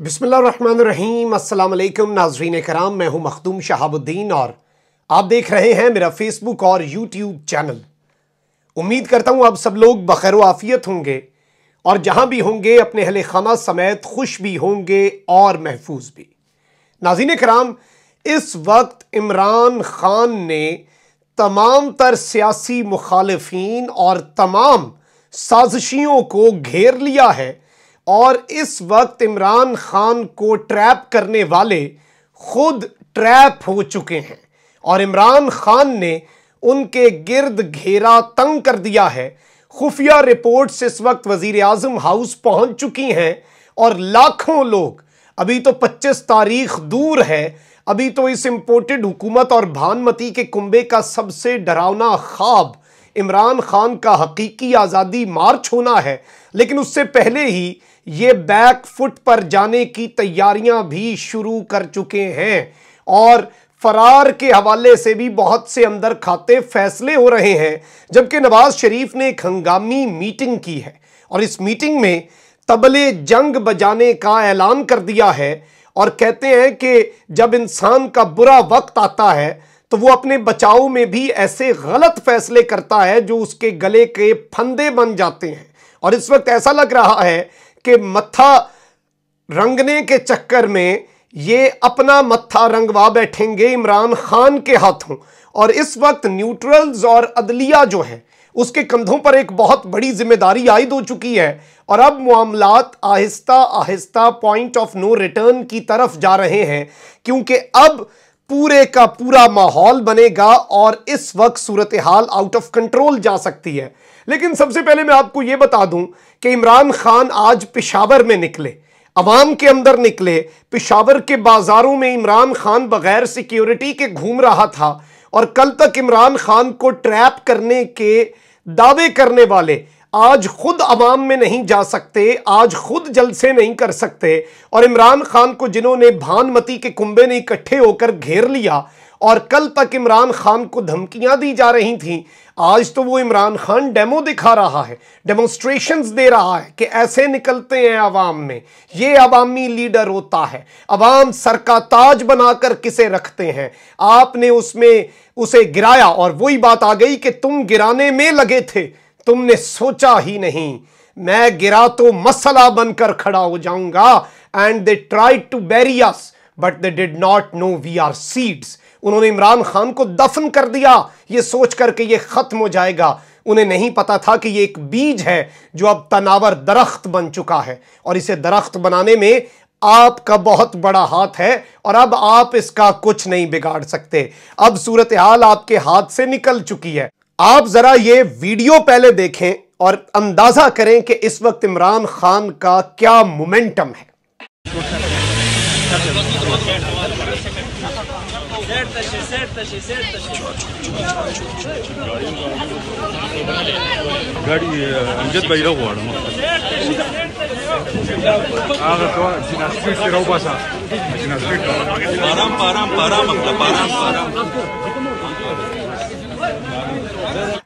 बिसमीम अल्लाम नाजरीन कराम मैं हूं मखदूम शहाबुद्दीन और आप देख रहे हैं मेरा फेसबुक और यूट्यूब चैनल उम्मीद करता हूं आप सब लोग बखैर आफियत होंगे और जहां भी होंगे अपने अहल खाना समेत खुश भी होंगे और महफूज भी नाजीन कराम इस वक्त इमरान ख़ान ने तमाम तर सियासी मुखालफी और तमाम साजिशियों को घेर लिया है और इस वक्त इमरान खान को ट्रैप करने वाले खुद ट्रैप हो चुके हैं और इमरान खान ने उनके गिर्द घेरा तंग कर दिया है खुफिया रिपोर्ट्स इस वक्त वजीर आजम हाउस पहुंच चुकी हैं और लाखों लोग अभी तो 25 तारीख दूर है अभी तो इस इम्पोर्टेड हुकूमत और भानमती के कुंबे का सबसे डरावना ख्वाब इमरान खान का हकीकी आज़ादी मार्च होना है लेकिन उससे पहले ही ये बैक फुट पर जाने की तैयारियां भी शुरू कर चुके हैं और फरार के हवाले से भी बहुत से अंदर खाते फैसले हो रहे हैं जबकि नवाज शरीफ ने एक हंगामी मीटिंग की है और इस मीटिंग में तबले जंग बजाने का ऐलान कर दिया है और कहते हैं कि जब इंसान का बुरा वक्त आता है तो वो अपने बचाव में भी ऐसे गलत फैसले करता है जो उसके गले के फंदे बन जाते हैं और इस वक्त ऐसा लग रहा है कि मत्था रंगने के चक्कर में ये अपना मत्था रंगवा बैठेंगे इमरान खान के हाथों और इस वक्त न्यूट्रल्स और अदलिया जो है उसके कंधों पर एक बहुत बड़ी जिम्मेदारी आयद हो चुकी है और अब मामला आहिस्ता आहिस्ता पॉइंट ऑफ नो रिटर्न की तरफ जा रहे हैं क्योंकि अब पूरे का पूरा माहौल बनेगा और इस वक्त सूरत हाल आउट ऑफ कंट्रोल जा सकती है लेकिन सबसे पहले मैं आपको यह बता दूं कि इमरान खान आज पिशावर में निकले अवाम के अंदर निकले पिशावर के बाज़ारों में इमरान खान बगैर सिक्योरिटी के घूम रहा था और कल तक इमरान खान को ट्रैप करने के दावे करने वाले आज खुद अवाम में नहीं जा सकते आज खुद जलसे नहीं कर सकते और इमरान खान को जिन्होंने भानमती के कुंबे ने इकट्ठे होकर घेर लिया और कल तक इमरान खान को धमकियां दी जा रही थीं आज तो वो इमरान खान डेमो दिखा रहा है डेमोस्ट्रेशन दे रहा है कि ऐसे निकलते हैं आवाम में ये अवामी लीडर होता है अवाम सर का ताज बनाकर किसे रखते हैं आपने उसमें उसे गिराया और वही बात आ गई कि तुम गिराने में लगे थे तुमने सोचा ही नहीं मैं गिरा तो मसला बनकर खड़ा हो जाऊंगा and they try to bury us but they did not know we are seeds उन्होंने इमरान खान को दफन कर दिया ये सोच करके ये खत्म हो जाएगा उन्हें नहीं पता था कि ये एक बीज है जो अब तनावर दरख्त बन चुका है और इसे दरख्त बनाने में आपका बहुत बड़ा हाथ है और अब आप इसका कुछ नहीं बिगाड़ सकते अब सूरत हाल आपके हाथ से निकल चुकी है आप जरा ये वीडियो पहले देखें और अंदाजा करें कि इस वक्त इमरान खान का क्या मोमेंटम है आराम आराम आराम आराम आराम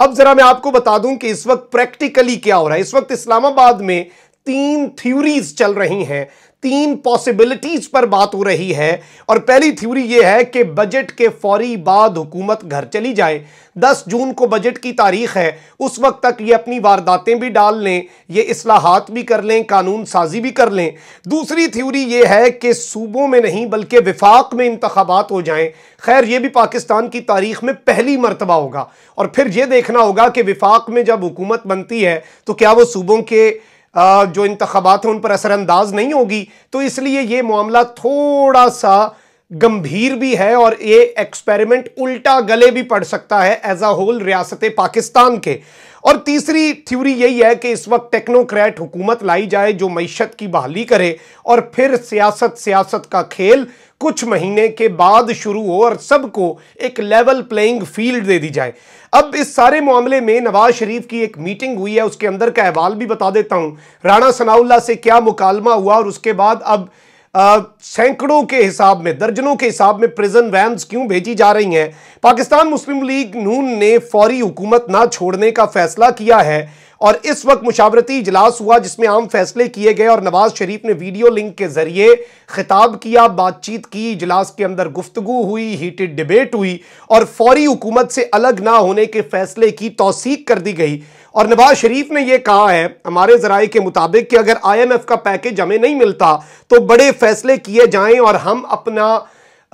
अब जरा मैं आपको बता दूं कि इस वक्त प्रैक्टिकली क्या हो रहा है इस वक्त इस्लामाबाद में तीन थ्योरीज चल रही हैं तीन पॉसिबिलिटीज पर बात हो रही है और पहली थ्योरी यह है कि बजट के फौरी बाद हुकूमत घर चली जाए 10 जून को बजट की तारीख है उस वक्त तक ये अपनी वारदातें भी डाल लें ये असलाहत भी कर लें कानून साजी भी कर लें दूसरी थ्योरी ये है कि सूबों में नहीं बल्कि विफाक में इंतबात हो जाएं खैर ये भी पाकिस्तान की तारीख में पहली मरतबा होगा और फिर यह देखना होगा कि विफाक में जब हुकूमत बनती है तो क्या वो सूबों के जो इंतबात हैं उन पर असरानंदाज नहीं होगी तो इसलिए ये मामला थोड़ा सा गंभीर भी है और ये एक्सपेरिमेंट उल्टा गले भी पड़ सकता है एज अ होल रियासत पाकिस्तान के और तीसरी थ्योरी यही है कि इस वक्त टेक्नोक्रैट हुकूमत लाई जाए जो मीशत की बहाली करे और फिर सियासत सियासत का खेल कुछ महीने के बाद शुरू हो और सबको एक लेवल प्लेइंग फील्ड दे दी जाए अब इस सारे मामले में नवाज शरीफ की एक मीटिंग हुई है उसके अंदर का अहवाल भी बता देता हूं राणा सनाउल्ला से क्या मुकालमा हुआ और उसके बाद अब सैकड़ों के हिसाब में दर्जनों के हिसाब में प्रिजन वैन्स क्यों भेजी जा रही हैं पाकिस्तान मुस्लिम लीग नून ने फौरी हुकूमत ना छोड़ने का फैसला किया है और इस वक्त मुशावरती इजलास हुआ जिसमें आम फैसले किए गए और नवाज शरीफ ने वीडियो लिंक के जरिए खिताब किया बातचीत की इजलास के अंदर गुफ्तगु हुई हीटेड डिबेट हुई और फौरी हुकूमत से अलग ना होने के फैसले की तोसीक कर दी गई और नवाज शरीफ ने यह कहा है हमारे जराये के मुताबिक कि अगर एफ का पैकेज हमें नहीं मिलता तो बड़े फैसले किए जाएं और हम अपना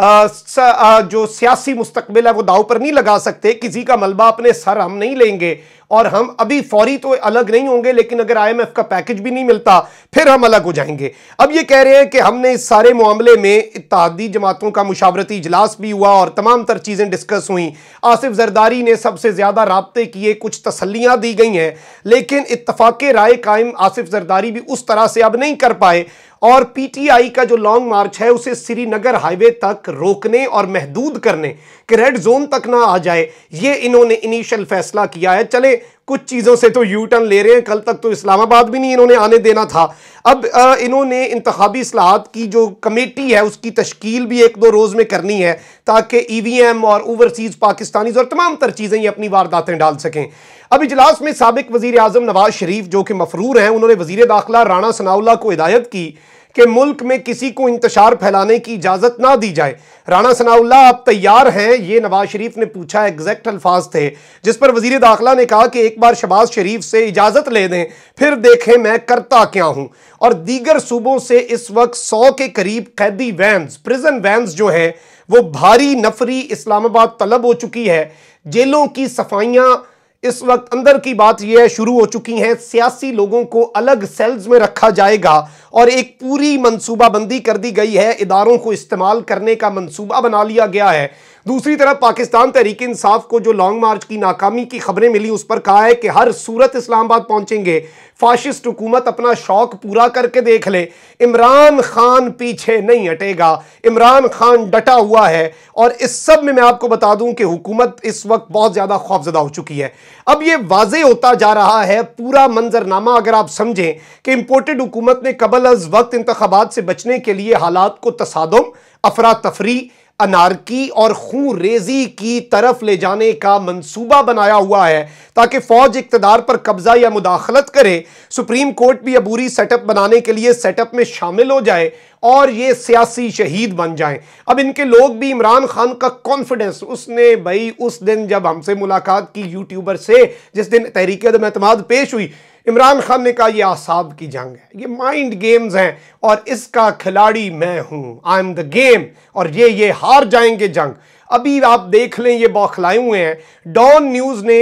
आ, आ, जो सियासी मुस्तबिल है वो दाव पर नहीं लगा सकते किसी का मलबा अपने सर हम नहीं लेंगे और हम अभी फौरी तो अलग नहीं होंगे लेकिन अगर आईएमएफ का पैकेज भी नहीं मिलता फिर हम अलग हो जाएंगे अब ये कह रहे हैं कि हमने इस सारे मामले में इतिहादी जमातों का मुशावरती इजलास भी हुआ और तमाम तर चीज़ें डिस्कस हुई आसिफ जरदारी ने सबसे ज़्यादा रबते किए कुछ तसलियाँ दी गई हैं लेकिन इतफाक़ राय कायम आसिफ जरदारी भी उस तरह से अब नहीं कर पाए और पीटीआई का जो लॉन्ग मार्च है उसे श्रीनगर हाईवे तक रोकने और महदूद करने के रेड जोन तक ना आ जाए ये इन्होंने इनिशियल फैसला किया है चले कुछ चीज़ों से तो यू टर्न ले रहे हैं कल तक तो इस्लामाबाद भी नहीं इन्होंने आने देना था अब इन्होंने इंतबी असलाहत की जो कमेटी है उसकी तश्कील भी एक दो रोज़ में करनी है ताकि ई वी एम और ओवरसीज़ पाकिस्तानी और तमाम तर चीज़ें ये अपनी वारदातें डाल सकें अब इजलास में सबक वज़ी अजम नवाज़ शरीफ जो कि मफरूर हैं उन्होंने वज़ी दाखिला राना सनाउल्ला को हिदायत की कि मुल्क में किसी को इंतशार फैलाने की इजाज़त ना दी जाए राना सनाउल्ला आप तैयार हैं ये नवाज शरीफ ने पूछा एग्जैक्ट अल्फाज थे जिस पर वजीर दाखिला ने कहा कि एक बार शबाज शरीफ से इजाज़त ले दें फिर देखें मैं करता क्या हूं और दीगर सूबों से इस वक्त सौ के करीब कैदी वैन्स प्रिजन वैन्स जो हैं वो भारी नफरी इस्लामाबाद तलब हो चुकी है जेलों की सफाइयां इस वक्त अंदर की बात यह शुरू हो चुकी है सियासी लोगों को अलग सेल्स में रखा जाएगा और एक पूरी मनसूबाबंदी कर दी गई है इदारों को इस्तेमाल करने का मनसूबा बना लिया गया है दूसरी तरफ पाकिस्तान तहरीक इंसाफ को जो लॉन्ग मार्च की नाकामी की खबरें मिली उस पर कहा है कि हर सूरत इस्लामाबाद पहुंचेंगे फाशिस्ट हुकूमत अपना शौक पूरा करके देख ले इमरान खान पीछे नहीं हटेगा इमरान खान डटा हुआ है और इस सब में मैं आपको बता दूं कि हुकूमत इस वक्त बहुत ज़्यादा खौफजदा हो चुकी है अब ये वाजे होता जा रहा है पूरा मंजरनामा अगर आप समझें कि इम्पोर्टेड हुकूमत ने कबल अज वक्त इंतबात से बचने के लिए हालात को तसादम अफरा तफरी अनारकी और खून रेजी की तरफ ले जाने का मंसूबा बनाया हुआ है ताकि फौज इकतदार पर कब्जा या मुदाखलत करे सुप्रीम कोर्ट भी अबूरी सेटअप बनाने के लिए सेटअप में शामिल हो जाए और ये सियासी शहीद बन जाएं अब इनके लोग भी इमरान खान का कॉन्फिडेंस उसने भाई उस दिन जब हमसे मुलाकात की यूट्यूबर से जिस दिन तहरीक अदम पेश हुई इमरान खान ने कहा यह आसाब की जंग है ये माइंड गेम्स हैं और इसका खिलाड़ी मैं हूँ आई एम द गेम और ये ये हार जाएंगे जंग अभी आप देख लें ये बौखलाए हुए हैं डॉन न्यूज़ ने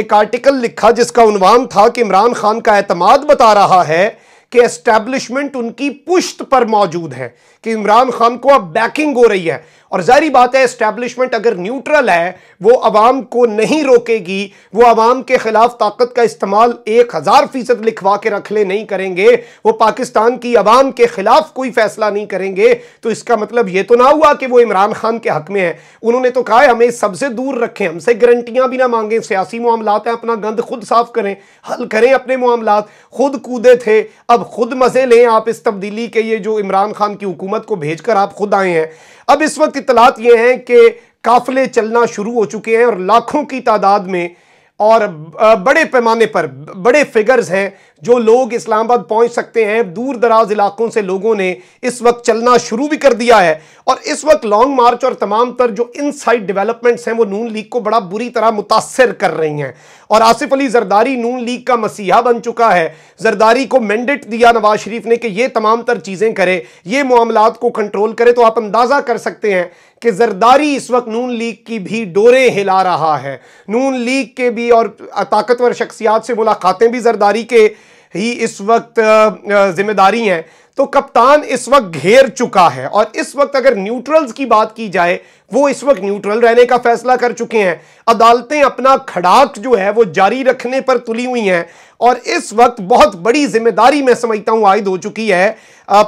एक आर्टिकल लिखा जिसका उनवान था कि इमरान खान का अतमाद बता रहा है कि एस्टेब्लिशमेंट उनकी पुश्त पर मौजूद है कि इमरान खान को अब बैकिंग हो रही है और जारी बात है इस्टेब्लिशमेंट अगर न्यूट्रल है वो आवाम को नहीं रोकेगी वो आवाम के खिलाफ ताकत का इस्तेमाल एक हज़ार फीसद लिखवा के रख ले नहीं करेंगे वो पाकिस्तान की आवाम के खिलाफ कोई फैसला नहीं करेंगे तो इसका मतलब ये तो ना हुआ कि वो इमरान खान के हक में है उन्होंने तो कहा है हमें सबसे दूर रखें हमसे गारंटियां भी ना मांगें सियासी मामला हैं अपना गंद खुद साफ करें हल करें अपने मामला खुद कूदे थे अब खुद मज़े लें आप इस तब्दीली के ये जो इमरान खान की हुकूमत को भेजकर आप खुद आए हैं अब इस वक्त इतलात ये हैं कि काफिले चलना शुरू हो चुके हैं और लाखों की तादाद में और बड़े पैमाने पर बड़े फिगर्स हैं जो लोग इस्लामाबाद पहुंच सकते हैं दूर दराज इलाकों से लोगों ने इस वक्त चलना शुरू भी कर दिया है और इस वक्त लॉन्ग मार्च और तमाम तर जो इन साइड डेवलपमेंट्स हैं वो नून लीग को बड़ा बुरी तरह मुतासर कर रही हैं और आसिफ अली जरदारी नून लीग का मसीहा बन चुका है जरदारी को मैंडेट दिया नवाज शरीफ ने कि ये तमाम तर चीज़ें करे ये मामला को कंट्रोल करे तो आप अंदाज़ा कर सकते हैं कि जरदारी इस वक्त नून लीग की भी डोरे हिला रहा है नून लीग के भी और ताकतवर शख्सियात से मुलाकातें भी जरदारी के ही इस वक्त जिम्मेदारी हैं तो कप्तान इस वक्त घेर चुका है और इस वक्त अगर न्यूट्रल्स की बात की जाए वो इस वक्त न्यूट्रल रहने का फैसला कर चुके हैं अदालतें अपना खड़ाक जो है वो जारी रखने पर तुली हुई हैं और इस वक्त बहुत बड़ी जिम्मेदारी मैं समझता हूं आयद हो चुकी है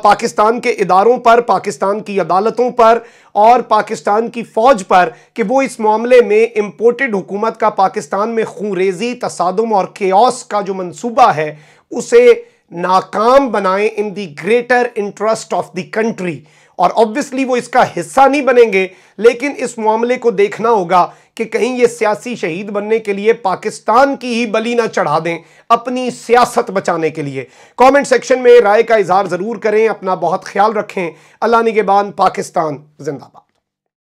पाकिस्तान के इदारों पर पाकिस्तान की अदालतों पर और पाकिस्तान की फौज पर कि वो इस मामले में इम्पोर्टेड हुकूमत का पाकिस्तान में खूरेजी तसादम और केस का जो मनसूबा है उसे नाकाम बनाएं in the greater interest of the country और ऑब्वियसली वो इसका हिस्सा नहीं बनेंगे लेकिन इस मामले को देखना होगा कि कहीं ये सियासी शहीद बनने के लिए पाकिस्तान की ही बली ना चढ़ा दें अपनी सियासत बचाने के लिए कमेंट सेक्शन में राय का इजहार ज़रूर करें अपना बहुत ख्याल रखें अल्लाह निगेबान पाकिस्तान जिंदाबाद